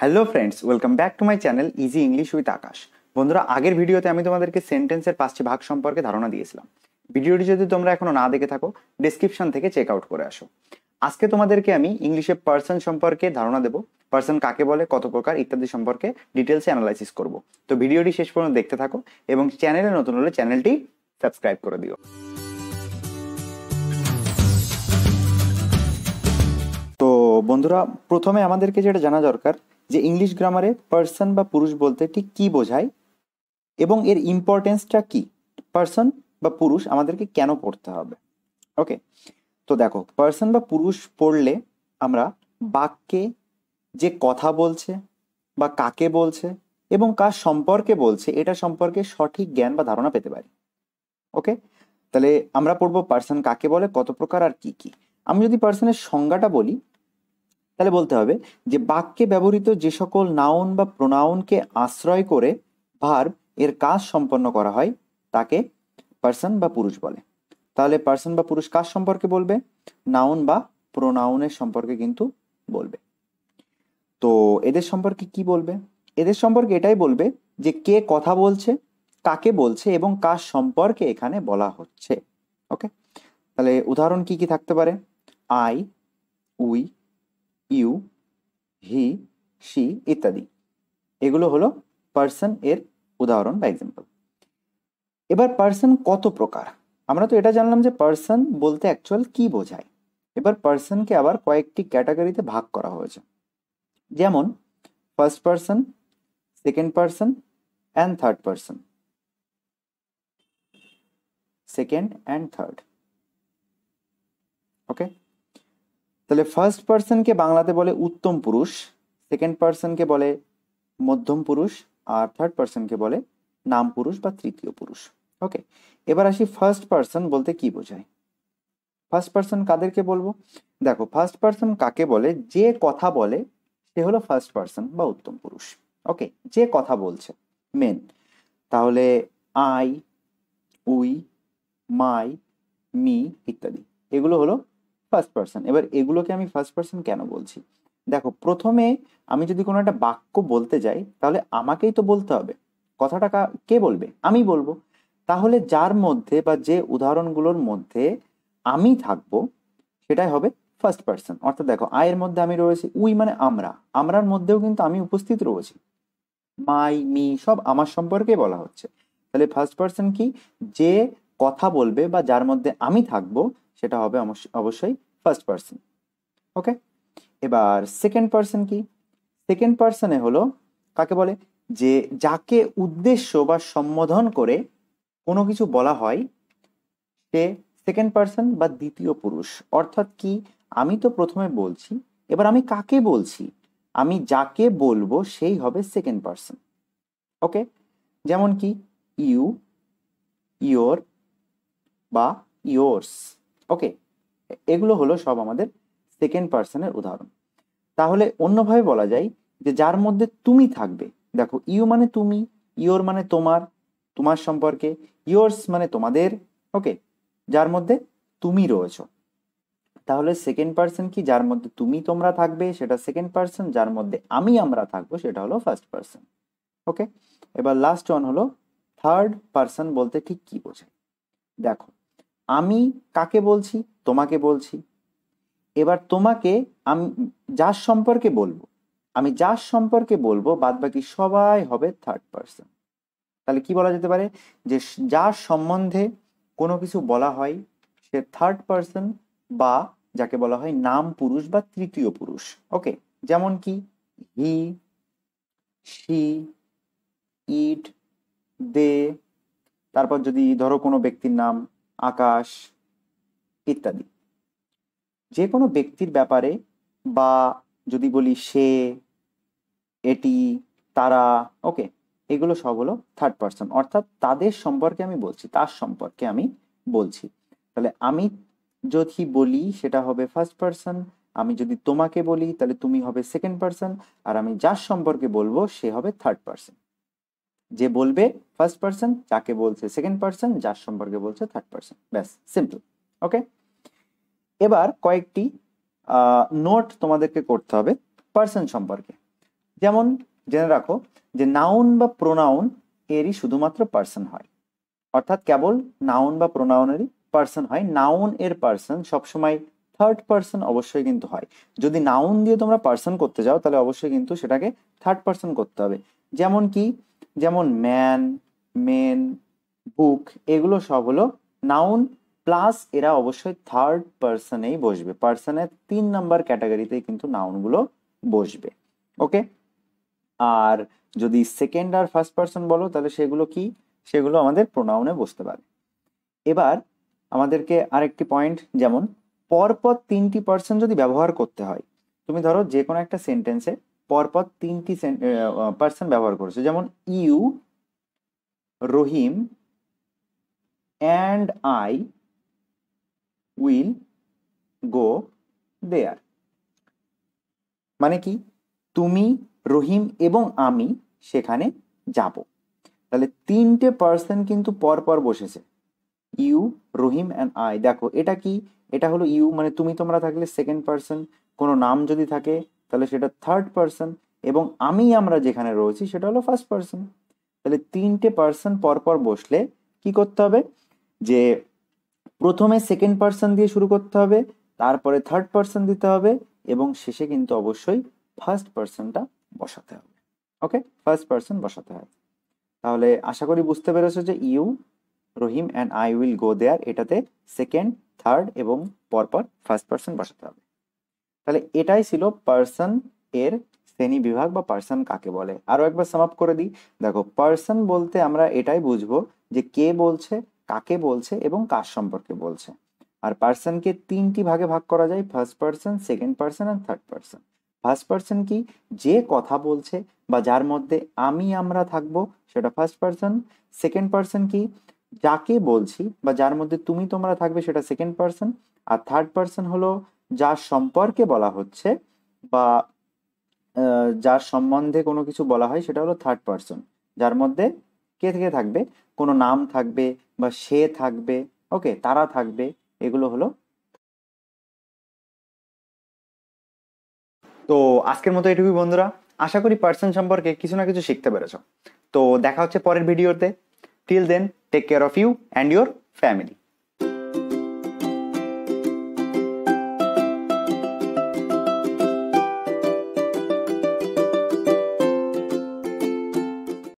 hello friends welcome back to my channel easy English with Akash বন্ধুরা আগের ভিডিওতে আমি তোমাদেরকে সেন্টেন্সের পাঁচটি ভাগ সম্পর্কে ধারণা দিয়েছিলাম ভিডিওটি যদি তোমরা এখনো না দেখে থাকো ডিসক্রিপশন থেকে চেক আউট করে আসো আজকে তোমাদেরকে আমি ইংলিশে পার্সন সম্পর্কে ধারণা দেবো পার্সন কাকে বলে কত প্রকার ইত্যাদি সম্পর্কে ডিটেলসে অ্যানালাইসিস করব তো ভিডিওটি শেষ পর্যন্ত দেখতে থাকো এবং চ্যানেলে নতুন হলে চ্যানেলটি সাবস্ক্রাইব করে দিও তো বন্ধুরা প্রথমে আমাদেরকে যেটা জানা দরকার যে ইংলিশ গ্রামারে পার্সন বা পুরুষ বলতে ঠিক কী বোঝায় এবং এর ইম্পর্টেন্সটা কি পার্সন বা পুরুষ আমাদেরকে কেন পড়তে হবে ওকে তো দেখো পার্সন বা পুরুষ পড়লে আমরা বাক্যে যে কথা বলছে বা কাকে বলছে এবং কার সম্পর্কে বলছে এটা সম্পর্কে সঠিক জ্ঞান বা ধারণা পেতে পারি ওকে তাহলে আমরা পড়বো পার্সন কাকে বলে কত প্রকার আর কি কি আমি যদি পার্সনের সংজ্ঞাটা বলি তাহলে বলতে হবে যে বাক্যে ব্যবহৃত যে সকল নাউন বা প্রোনাউনকে আশ্রয় করে ভার এর কাজ সম্পন্ন করা হয় তাকে পার্সন বা পুরুষ বলে তাহলে পার্সন বা পুরুষ কাজ সম্পর্কে বলবে নাউন বা প্রোনাউনের সম্পর্কে কিন্তু বলবে তো এদের সম্পর্কে কি বলবে এদের সম্পর্কে এটাই বলবে যে কে কথা বলছে কাকে বলছে এবং কার সম্পর্কে এখানে বলা হচ্ছে ওকে তাহলে উদাহরণ কি কি থাকতে পারে I we you he she ইত্যাদি এগুলো হলো পার্সন এর উদাহরণ বা এক্সাম্পল এবার পার্সন কত প্রকার আমরা তো এটা জানলাম যে পার্সন বলতে অ্যাকচুয়াল কি বোঝায় এবার পার্সনকে আবার কয়েকটি ক্যাটাগরিতে ভাগ করা হয়েছে যেমন first person second person and third person second and third okay তাহলে ফার্স্ট পার্সনকে বাংলাতে বলে উত্তম পুরুষ সেকেন্ড পার্সনকে বলে মধ্যম পুরুষ আর থার্ড পার্সনকে বলে নাম পুরুষ বা তৃতীয় পুরুষ ওকে এবার আসি ফার্স্ট পার্সন বলতে কি বোঝায় ফার্স্ট পার্সন কাদেরকে বলবো দেখো ফার্স্ট পার্সন কাকে বলে যে কথা বলে সে হলো ফার্স্ট পার্সন বা উত্তম পুরুষ ওকে যে কথা বলছে মেন তাহলে আই উই মাই মি ইত্যাদি এগুলো হলো ফার্স্ট পার্সন এবার এগুলোকে আমি ফার্স্ট পার্সন কেন বলছি দেখো প্রথমে আমি যদি কোনো একটা বাক্য বলতে যাই তাহলে আমাকেই তো বলতে হবে কথাটা কে বলবে আমি বলবো তাহলে যার মধ্যে বা যে উদাহরণগুলোর মধ্যে আমি থাকব সেটাই হবে ফার্স্ট পার্সন অর্থাৎ দেখো আয়ের মধ্যে আমি রয়েছি উই মানে আমরা আমরার মধ্যেও কিন্তু আমি উপস্থিত রয়েছি মাই মি সব আমার সম্পর্কে বলা হচ্ছে তাহলে ফার্স্ট পার্সন কি যে কথা বলবে বা যার মধ্যে আমি থাকবো সেটা হবে অবশ্যই ফার্স্ট পার্সন ওকে এবার সেকেন্ড পার্সন কি সেকেন্ড পার্সনে হলো কাকে বলে যে যাকে উদ্দেশ্য বা সম্বোধন করে কোনো কিছু বলা হয় সে সেকেন্ড পার্সন বা দ্বিতীয় পুরুষ অর্থাৎ কি আমি তো প্রথমে বলছি এবার আমি কাকে বলছি আমি যাকে বলবো সেই হবে সেকেন্ড পার্সন ওকে যেমন কি ইউ ইয়োর বা ইয়োর্স ওকে এগুলো হলো সব আমাদের সেকেন্ড পার্সনের উদাহরণ তাহলে অন্যভাবে বলা যায় যে যার মধ্যে তুমি থাকবে দেখো ইউ মানে তুমি ইয়োর মানে তোমার তোমার সম্পর্কে ইয়োর্স মানে তোমাদের ওকে যার মধ্যে তুমি রয়েছ তাহলে সেকেন্ড পার্সন কি যার মধ্যে তুমি তোমরা থাকবে সেটা সেকেন্ড পার্সন যার মধ্যে আমি আমরা থাকবো সেটা হলো ফার্স্ট পার্সন ওকে এবার লাস্ট ওয়ান হলো থার্ড পার্সন বলতে ঠিক কি বোঝায় দেখো আমি কাকে বলছি তোমাকে বলছি এবার তোমাকে আমি যার সম্পর্কে বলবো আমি যার সম্পর্কে বলবো বাদ বাকি সবাই হবে থার্ড পারসন তাহলে কি বলা যেতে পারে যে যার সম্বন্ধে কোনো কিছু বলা হয় সে থার্ড পারসন বা যাকে বলা হয় নাম পুরুষ বা তৃতীয় পুরুষ ওকে যেমন কি হি সি ইট দে তারপর যদি ধরো কোনো ব্যক্তির নাম আকাশ ইত্যাদি যে কোনো ব্যক্তির ব্যাপারে বা যদি বলি সে এটি তারা ওকে এগুলো সব হলো থার্ড পার্সন অর্থাৎ তাদের সম্পর্কে আমি বলছি তার সম্পর্কে আমি বলছি তাহলে আমি যদি বলি সেটা হবে ফার্স্ট পার্সন আমি যদি তোমাকে বলি তাহলে তুমি হবে সেকেন্ড পার্সন আর আমি যার সম্পর্কে বলবো সে হবে থার্ড পার্সন যে বলবে ফার্স্ট পার্সন যাকে বলছে সেকেন্ড পার্সন যার সম্পর্কে বলছে থার্ড পার্সন ব্যাস সিম্পল ওকে এবার কয়েকটি নোট তোমাদেরকে করতে হবে পার্সন সম্পর্কে যেমন জেনে রাখো যে নাউন বা প্রোনাউন এরই শুধুমাত্র পার্সন হয় অর্থাৎ কেবল নাউন বা প্রোনাউনেরই পার্সন হয় নাউন এর পার্সন সবসময় থার্ড পার্সন অবশ্যই কিন্তু হয় যদি নাউন দিয়ে তোমরা পার্সন করতে যাও তাহলে অবশ্যই কিন্তু সেটাকে থার্ড পার্সন করতে হবে যেমন কি যেমন ম্যান মেন বুক এগুলো সব হলো নাউন প্লাস এরা অবশ্যই থার্ড পার্সনেই বসবে পার্সনের তিন নাম্বার ক্যাটাগরিতেই কিন্তু নাউনগুলো বসবে ওকে আর যদি সেকেন্ড আর ফার্স্ট পার্সন বলো তাহলে সেগুলো কি সেগুলো আমাদের প্রোনাউনে বসতে পারে এবার আমাদেরকে আরেকটি পয়েন্ট যেমন পরপর তিনটি পার্সন যদি ব্যবহার করতে হয় তুমি ধরো যে কোনো একটা সেন্টেন্সে পরপর তিনটি পার্সন ব্যবহার করেছে যেমন you Rahim and I will go there মানে কি তুমি রহিম এবং আমি সেখানে যাব তাহলে তিনটে পার্সন কিন্তু পরপর বসেছে ইউ রহিম অ্যান্ড আই দেখো এটা কি এটা হলো ইউ মানে তুমি তোমরা থাকলে সেকেন্ড পার্সন কোনো নাম যদি থাকে তাহলে সেটা থার্ড পার্সন এবং আমি আমরা যেখানে রয়েছি সেটা হলো ফার্স্ট পার্সন তাহলে তিনটে পার্সন পরপর বসলে কি করতে হবে যে প্রথমে সেকেন্ড পার্সন দিয়ে শুরু করতে হবে তারপরে থার্ড পার্সন দিতে হবে এবং শেষে কিন্তু অবশ্যই ফার্স্ট পার্সনটা বসাতে হবে ওকে ফার্স্ট পার্সন বসাতে হবে তাহলে আশা করি বুঝতে পেরেছো যে you Rahim and I will go there এটাতে সেকেন্ড থার্ড এবং পরপর ফার্স্ট পার্সন বসাতে হবে তাহলে এটাই ছিল পার্সন এর শ্রেণী বিভাগ বা পার্সন কাকে বলে আরও একবার সমাপ করে দিই দেখো পার্সন বলতে আমরা এটাই বুঝবো যে কে বলছে কাকে বলছে এবং কার সম্পর্কে বলছে আর পার্সনকে তিনটি ভাগে ভাগ করা যায় first person second person and third person first person কি যে কথা বলছে বা যার মধ্যে আমি আমরা থাকবো সেটা ফার্স্ট পার্সন সেকেন্ড পার্সন কি যাকে বলছি বা যার মধ্যে তুমি তোমরা থাকবে সেটা সেকেন্ড পার্সন আর থার্ড পার্সন হলো যার সম্পর্কে বলা হচ্ছে বা যার সম্বন্ধে কোনো কিছু বলা হয় সেটা হলো থার্ড পারসন যার মধ্যে কে থেকে থাকবে কোনো নাম থাকবে বা সে থাকবে ওকে তারা থাকবে এগুলো হলো তো আজকের মতো এটুকুই বন্ধুরা আশা করি পার্সন সম্পর্কে কিছু না কিছু শিখতে পেরেছ তো দেখা হচ্ছে পরের ভিডিওতে till then take care of you and your family